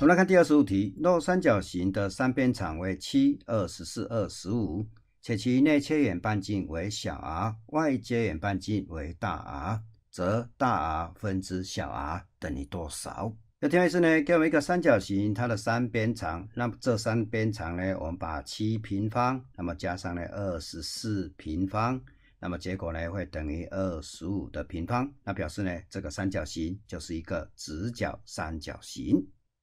我们来看第二十五题。若三角形的三边长为七、二十四、二十五，且其内切圆半径为小 r，外接圆半径为大 R，则大 R 分之小 r 等于多少？要填的是呢，给我们一个三角形，它的三边长，那么这三边长呢，我们把七平方，那么加上呢二十四平方，那么结果呢会等于二十五的平方，那表示呢这个三角形就是一个直角三角形。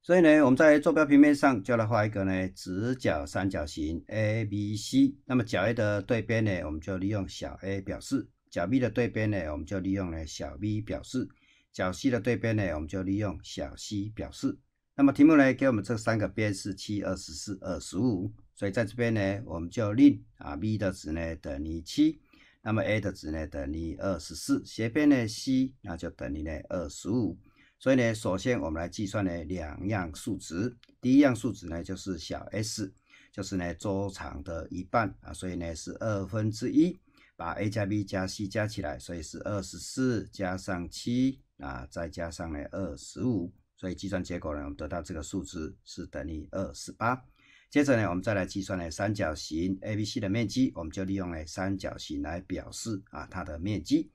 所以呢，我们在坐标平面上就来画一个呢直角三角形 ABC。那么角 A 的对边呢，我们就利用小 a 表示；角 B 的对边呢，我们就利用呢小 b 表示；角 C 的对边呢，我们就利用小 c 表示。那么题目呢，给我们这三个边是七、二十四、二十五，所以在这边呢，我们就令啊 b 的值呢等于七，那么 a 的值呢等于二十四，斜边呢 c 那就等于呢二十五。所以呢，首先我们来计算呢两样数值。第一样数值呢就是小 s，就是呢周长的一半啊，所以呢是二分之一。把 a 加 b 加 c 加起来，所以是二十四加上七啊，再加上呢二十五，所以计算结果呢我们得到这个数值是等于二十八。接着呢，我们再来计算呢三角形 ABC 的面积，我们就利用呢三角形来表示啊它的面积。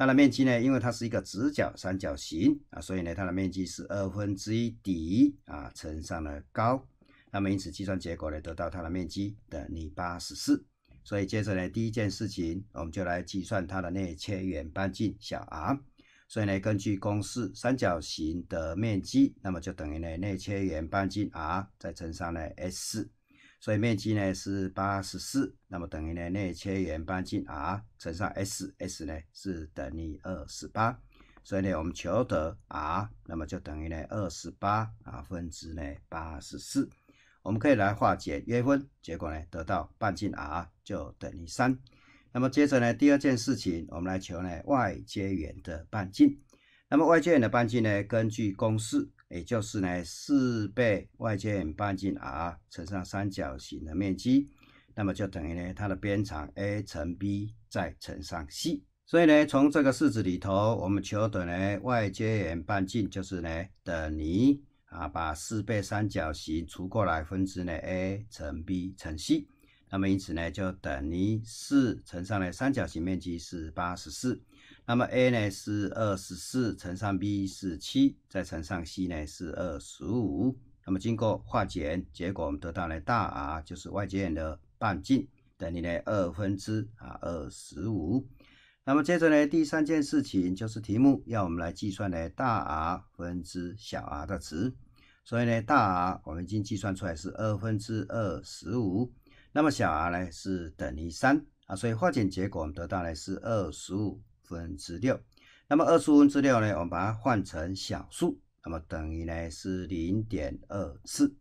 它的面积呢？因为它是一个直角三角形啊，所以呢，它的面积是二分之一底啊乘上了高。那么因此计算结果呢，得到它的面积等于八十四。所以接着呢，第一件事情，我们就来计算它的内切圆半径小 r。所以呢，根据公式，三角形的面积，那么就等于呢内切圆半径 r 再乘上呢 s。所以面积呢是八十四，那么等于呢内切圆半径 r 乘上 s，s 呢是等于二十八，所以呢我们求得 r，那么就等于呢二十八啊分之呢八十四，我们可以来化简约分，结果呢得到半径 r 就等于三。那么接着呢第二件事情，我们来求呢外接圆的半径。那么外接圆的半径呢根据公式。也就是呢，四倍外接圆半径 r 乘上三角形的面积，那么就等于呢它的边长 a 乘 b 再乘上 c。所以呢，从这个式子里头，我们求得呢外接圆半径就是呢等于啊把四倍三角形除过来分之呢 a 乘 b 乘 c。那么因此呢就等于四乘上呢三角形面积是八十四。那么 a 呢是二十四乘上 b 是七，再乘上 c 呢是二十五。那么经过化简，结果我们得到呢大 R 就是外接圆的半径等于呢二分之啊二十五。那么接着呢第三件事情就是题目要我们来计算呢大 R 分之小 r 的值。所以呢大 R 我们已经计算出来是二分之二十五，那么小 r 呢是等于三啊。所以化简结果我们得到的是二十五。分之六，那么二十五分之六呢？我们把它换成小数，那么等于呢是零点二四。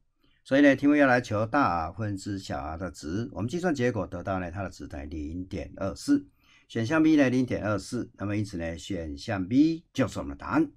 所以呢，题目要来求大 R 分之小 r 的值，我们计算结果得到呢它的值在零点二四。选项 B 呢零点二四，那么因此呢选项 B 就是我们的答案。